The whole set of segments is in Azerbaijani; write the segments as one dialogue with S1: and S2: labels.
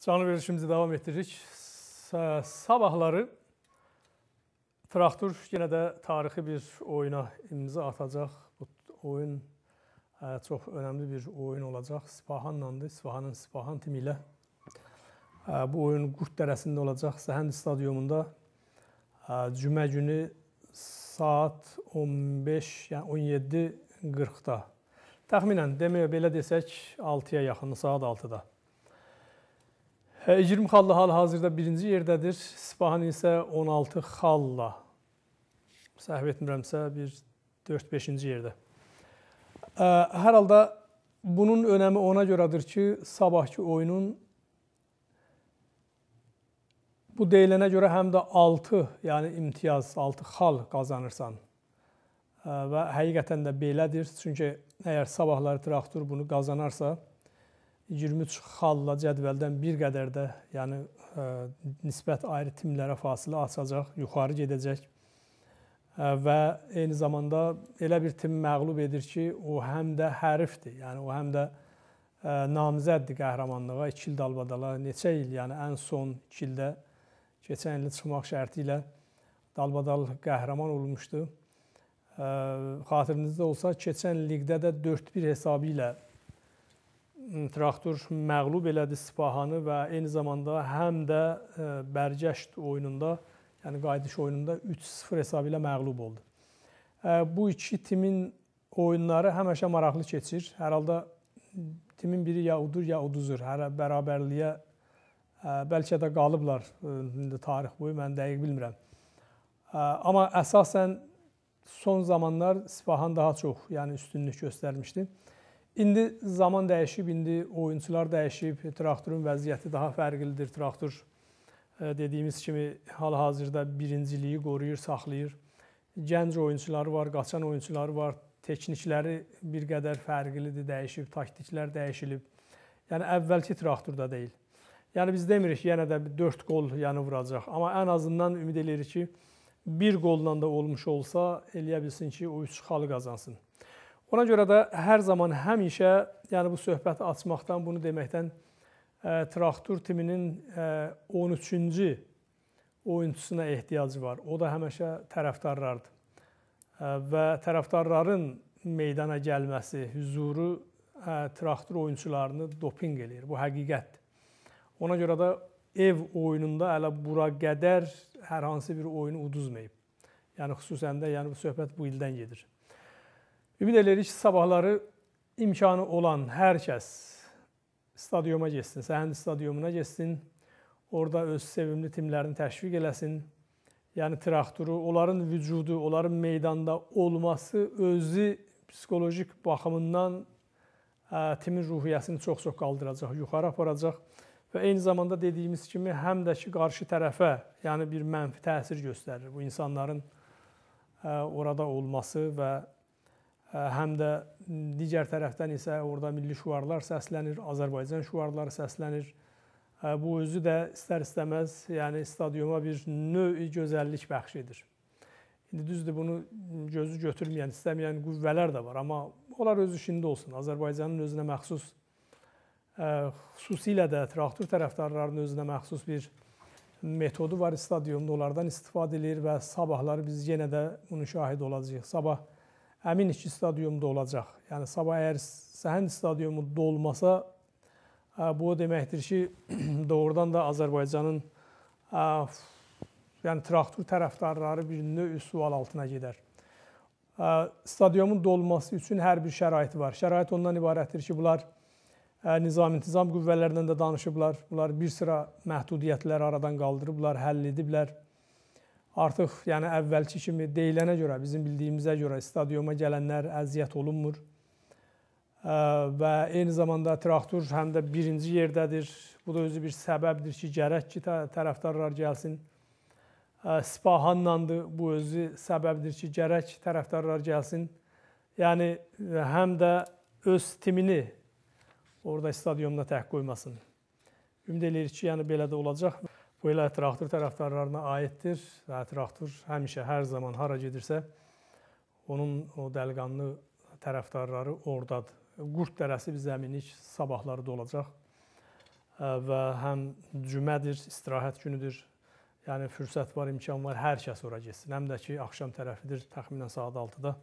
S1: Canlı verilişimizi davam etdiririk. Sabahları traktor yenə də tarixi bir oyuna imza atacaq. Bu oyun e, çox önəmli bir oyun olacaq. Spahanlandı. Spahanın Spahan timi ilə e, bu oyun Qurd dərəsində olacaq. Səhənd stadionunda e, cümə günü saat 15, yəni 17:40-da. Təxminən demək belə desək 6-ya yaxın, saat 6-da 20 xalla hal-hazırda birinci yerdədir. Sipahan isə 16 xalla. Səhv etmirəmsə bir 4-5-ci yerdə. Hər halda bunun önəmi ona görədir ki, sabahki oyunun bu deyilənə görə həm də 6, yəni imtiyaz, 6 xal qazanırsan. Və həqiqətən də belədir. Çünki əgər sabahları traktor bunu qazanarsa, 23 xalla cədvəldən bir qədər də, yəni ə, e, nisbət ayrı timlərə fasilə açacaq, yuxarı gedəcək. Ə, e, və eyni zamanda elə bir tim məğlub edir ki, o həm də hərifdir. Yəni o həm də ə, e, namizəddir qəhrəmanlığa 2 il dalbadala, neçə il, yəni ən son 2 ildə keçən il çıxmaq şərti ilə dalbadal qəhrəman olmuşdu. Xatirinizdə olsa, keçən liqdə də 4-1 hesabı ilə traktor məğlub elədi Sipahanı və eyni zamanda həm də e, bərgəşt oyununda, yəni qayıdış oyununda 3-0 hesabı ilə məğlub oldu. E, bu iki timin oyunları həmişə maraqlı keçir. Hər halda timin biri ya udur, ya uduzur. Hər bərabərliyə e, bəlkə də qalıblar indi tarix boyu, mən dəqiq bilmirəm. Amma əsasən son zamanlar Sipahan daha çox, yəni üstünlük göstərmişdi. İndi zaman dəyişib, indi oyunçular dəyişib, traktorun vəziyyəti daha fərqlidir. Traktor e, dediyimiz kimi hal-hazırda birinciliyi qoruyur, saxlayır. Gənc oyunçuları var, qaçan oyunçuları var. Teknikləri bir qədər fərqlidir, dəyişib, taktiklər dəyişilib. Yəni əvvəlki traktorda deyil. Yəni biz demirik yenə də 4 qol yəni vuracaq, amma ən azından ümid eləyirik ki, bir qolla da olmuş olsa, eləyə bilsin ki, o 3 xalı qazansın. Ona görə də hər zaman həmişə, yəni bu söhbəti açmaqdan, bunu deməkdən e, traktor timinin 13-cü e, oyunçusuna ehtiyacı var. O da həmişə tərəfdarlardır. E, və tərəfdarların meydana gəlməsi, huzuru traktor oyunçularını doping eləyir. Bu həqiqətdir. Ona görə də ev oyununda hələ bura qədər hər hansı bir oyunu uduzmayıb. Yəni xüsusən də yəni bu söhbət bu ildən gedir. Ümid edirik sabahları imkanı olan hər kəs stadiuma getsin, səhənd stadiumuna getsin, orada öz sevimli timlərini təşviq eləsin. Yəni traktoru, onların vücudu, onların meydanda olması özü psixoloji baxımından ə, timin ruhiyyəsini çox-çox qaldıracaq, yuxarı aparacaq və eyni zamanda dediyimiz kimi həm də ki qarşı tərəfə, yəni bir mənfi təsir göstərir bu insanların ə, orada olması və həm də digər tərəfdən isə orada milli şüarlar səslənir, Azərbaycan şüarları səslənir. Bu özü də istər-istəməz, yəni stadiona bir növ gözəllik bəxş edir. İndi düzdür bunu gözü götürməyən, istəməyən qüvvələr də var, amma onlar öz işində olsun. Azərbaycanın özünə məxsus xüsusilə də traktor tərəfdarlarının özünə məxsus bir metodu var stadionda. Onlardan istifadə edir və sabahları biz yenə də bunu şahid olacağıq. Sabah həmin iki stadiumda olacaq. Yəni sabah əgər səhənd stadiumu dolmasa, bu o deməkdir ki, doğrudan da Azərbaycanın yəni traktor tərəfdarları bir növ sual altına gedər. Stadiumun dolması üçün hər bir şərait var. Şərait ondan ibarətdir ki, bunlar nizam-intizam qüvvələrindən də danışıblar. Bunlar bir sıra məhdudiyyətləri aradan qaldırıblar, həll ediblər artıq yəni əvvəlki kimi deyilənə görə, bizim bildiyimizə görə stadiona gələnlər əziyyət olunmur. Və eyni zamanda traktor həm də birinci yerdədir. Bu da özü bir səbəbdir ki, gərək ki, tərəfdarlar gəlsin. Spahanlandı. Bu özü səbəbdir ki, gərək tərəfdarlar gəlsin. Yəni həm də öz timini orada stadionda təhq qoymasın. Ümid eləyirik ki, yəni belə də olacaq. Bu elə traktor tərəfdarlarına aiddir. Və traktor həmişə hər zaman hara gedirsə, onun o dəlqanlı tərəfdarları ordadır. Qurd dərəsi biz əminik sabahları da olacaq. Və həm cümədir, istirahət günüdür. Yəni fürsət var, imkan var, hər kəs ora getsin. Həm də ki, axşam tərəfidir, təxminən saat 6-da.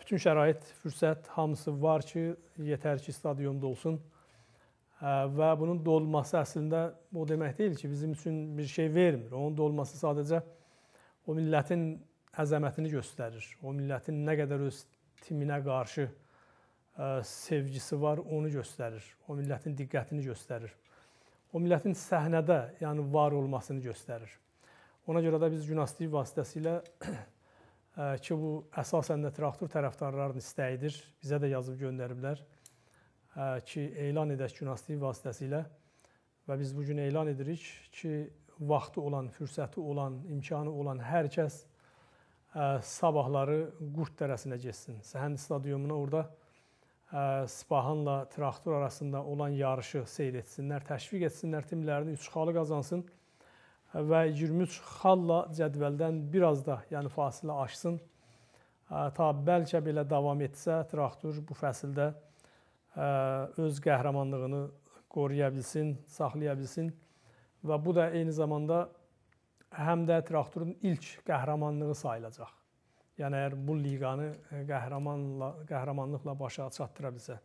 S1: Bütün şərait, fürsət hamısı var ki, yetər ki, stadionda olsun. Hə, və bunun dolması əslində o demək deyil ki, bizim üçün bir şey vermir. Onun dolması sadəcə o millətin əzəmətini göstərir. O millətin nə qədər öz timinə qarşı sevgisi var, onu göstərir. O millətin diqqətini göstərir. O millətin səhnədə, yəni var olmasını göstərir. Ona görə də biz gimnastik vasitəsilə ki, bu əsasən də traktor tərəfdarlarının istəyidir. Bizə də yazıb göndəriblər ki, elan edək günastik vasitəsilə və biz bu gün elan edirik ki, vaxtı olan, fürsəti olan, imkanı olan hər kəs sabahları Qurd dərəsinə getsin. Səhənd stadiumuna orada Spahanla Traktor arasında olan yarışı seyr etsinlər, təşviq etsinlər, timlərini 3 xalı qazansın və 23 xalla cədvəldən bir az da, yəni fasilə aşsın. Ta bəlkə belə davam etsə, traktor bu fəsildə öz qəhrəmanlığını qoruya bilsin, saxlaya bilsin və bu da eyni zamanda həm də traktorun ilk qəhrəmanlığı sayılacaq. Yəni əgər bu liqanı e, qəhrəmanla qəhrəmanlıqla başa çatdıra bilsə.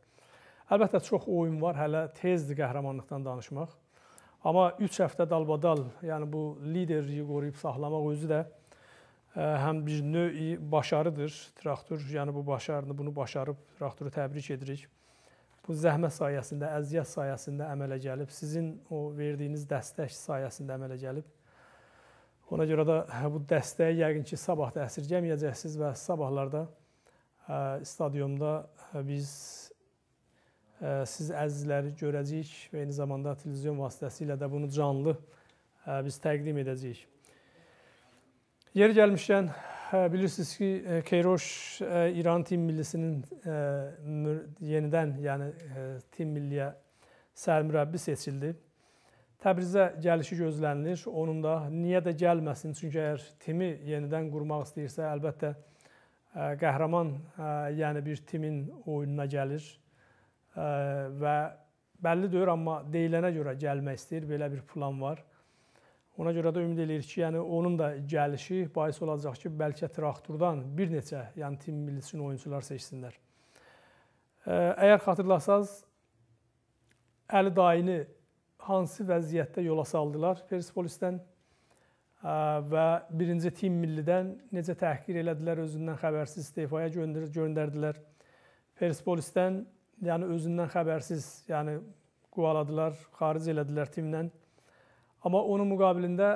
S1: Əlbəttə çox oyun var, hələ tezdir qəhrəmanlıqdan danışmaq. Amma 3 həftə dalbadal, yəni bu liderliyi qoruyub saxlamaq özü də e, həm bir növ başarıdır. Traktor, yəni bu başarını, bunu başarıb traktoru təbrik edirik bu zəhmət sayəsində, əziyyət sayəsində əmələ gəlib, sizin o verdiyiniz dəstək sayəsində əmələ gəlib. Ona görə də hə, bu dəstəyi yəqin ki, sabah da əsirgəməyəcəksiniz və sabahlarda hə, stadionda hə, biz siz əzizləri görəcəyik və eyni zamanda televizyon vasitəsilə də bunu canlı biz təqdim edəcəyik. Yer gəlmişkən bilirsiniz ki, e, Keyroş e, İran tim millisinin e, yenidən, yəni tim milliyə sərmürəbbi seçildi. Təbrizə gəlişi gözlənilir. Onun da niyə də gəlməsin? Çünki əgər timi yenidən qurmaq istəyirsə, əlbəttə qəhrəman, yəni bir timin oyununa gəlir və bəlli deyir, amma deyilənə görə gəlmək istəyir. Belə bir plan var. Ona görə də ümid eləyirik ki, yəni onun da gəlişi bais olacaq ki, bəlkə traktordan bir neçə, yəni tim millisinin oyunçular seçsinlər. Əgər xatırlasaz, Əli Dayini hansı vəziyyətdə yola saldılar Persepolisdən və birinci tim millidən necə təhqir elədilər, özündən xəbərsiz istefaya göndərdilər. Persepolisdən yəni özündən xəbərsiz, yəni qovaladılar, xaric elədilər timdən. Amma onun müqabilində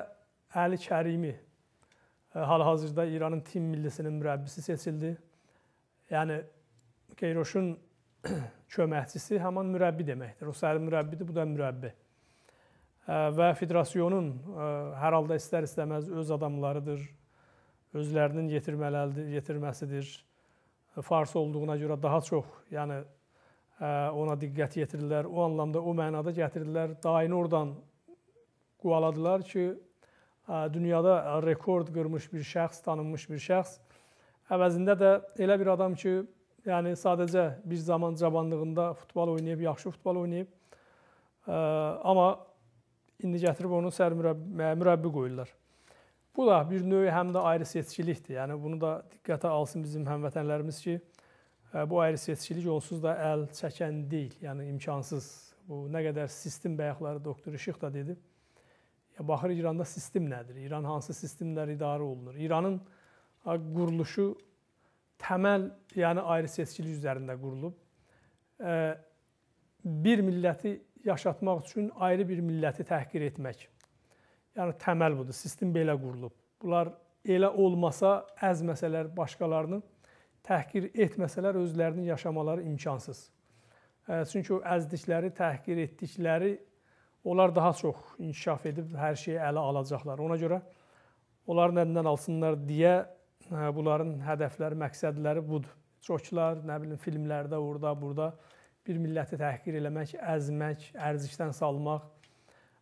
S1: Əli Kərimi e, hal-hazırda İranın tim millisinin mürəbbisi seçildi. Yəni Qeyroşun köməkçisi həmin mürəbbi deməkdir. O səri mürəbbidir, bu da mürəbbi. E, və federasiyonun e, hər halda istər-istəməz öz adamlarıdır, özlərinin yetirməlidir, yetirməsidir. Fars olduğuna görə daha çox, yəni ona diqqət yetirirlər. O anlamda o mənada gətirirlər. Daim oradan quvaladılar ki, dünyada rekord qırmış bir şəxs, tanınmış bir şəxs. Əvəzində də elə bir adam ki, yəni sadəcə bir zaman cavanlığında futbol oynayıb, yaxşı futbol oynayıb. Amma indi gətirib onu sər mürəbbi, mürəbbi qoyurlar. Bu da bir növ həm də ayrı seçkilikdir. Yəni bunu da diqqətə alsın bizim həmvətənlərimiz ki, bu ayrı seçkilik onsuz da əl çəkən deyil, yəni imkansız. Bu nə qədər sistem bayaqları doktor İşıq da dedi. Ya baxır İranda sistem nədir? İran hansı sistemlər idarə olunur? İranın quruluşu təməl, yəni ayrı-seçkilik üzərində qurulub. E, bir milləti yaşatmaq üçün ayrı bir milləti təhqir etmək. Yəni təməl budur. Sistem belə qurulub. Bunlar elə olmasa əzməsələr başqalarını təhqir etməsələr özlərinin yaşamaları imkansız. E, çünki o əzdikləri, təhqir etdikləri onlar daha çox inkişaf edib hər şeyi ələ alacaqlar. Ona görə onların əlindən alsınlar deyə hə, bunların hədəfləri, məqsədləri budur. Çoxlar, nə bilim, filmlərdə, orada, burada bir milləti təhqir eləmək, əzmək, ərzişdən salmaq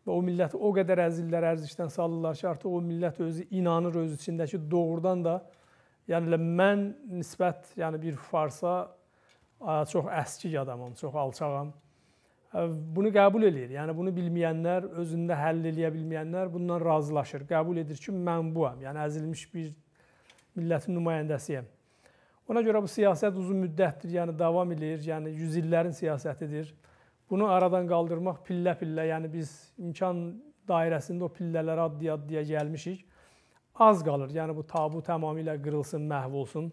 S1: və o milləti o qədər əzillər, ərzişdən salırlar ki, artıq o millət özü inanır öz içindəki doğrudan da yəni mən nisbət, yəni bir farsa çox əskik adamam, çox alçağam bunu qəbul eləyir. Yəni bunu bilməyənlər, özündə həll eləyə bilməyənlər bundan razılaşır. Qəbul edir ki, mən buam. Yəni əzilmiş bir millətin nümayəndəsiyəm. Ona görə bu siyasət uzun müddətdir, yəni davam eləyir, yəni yüzillərin siyasətidir. Bunu aradan qaldırmaq pillə-pillə, yəni biz imkan dairəsində o pillələrə addiya-addiya gəlmişik. Az qalır, yəni bu tabu tamamilə qırılsın, məhv olsun.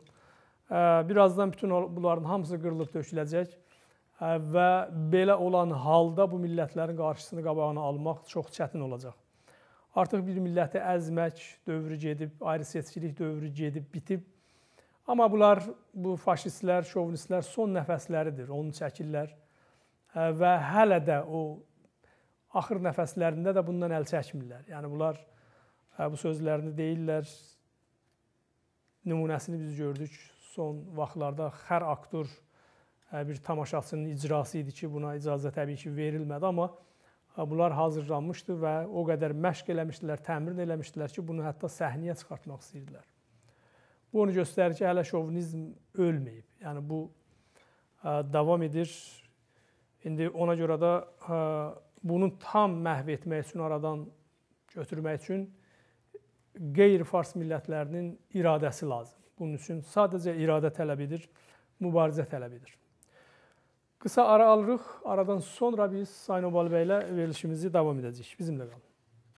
S1: Birazdan bütün bunların hamısı qırılıb döküləcək və belə olan halda bu millətlərin qarşısını qabağına almaq çox çətin olacaq. Artıq bir milləti əzmək dövrü gedib, ayrı-seçkilik dövrü gedib, bitib. Amma bunlar, bu faşistlər, şovinistlər son nəfəsləridir, onu çəkirlər və hələ də o axır nəfəslərində də bundan əl çəkmirlər. Yəni bunlar bu sözlərini deyirlər. Nümunəsini biz gördük son vaxtlarda hər aktor bir tamaşaçının icrası idi ki, buna icazə təbii ki verilmədi, amma bunlar hazırlanmışdı və o qədər məşq eləmişdilər, təmrin eləmişdilər ki, bunu hətta səhnəyə çıxartmaq istəyirdilər. Bu onu göstərir ki, hələ şovinizm ölməyib. Yəni bu davam edir. İndi ona görə də bunu tam məhv etmək üçün aradan götürmək üçün qeyri-fars millətlərinin iradəsi lazım. Bunun üçün sadəcə iradə tələb edir, mübarizə tələb edir. Kısa ara alırıq. Aradan sonra biz Sayın Obal Bey'le verilişimizi devam edeceğiz. Bizimle kalın.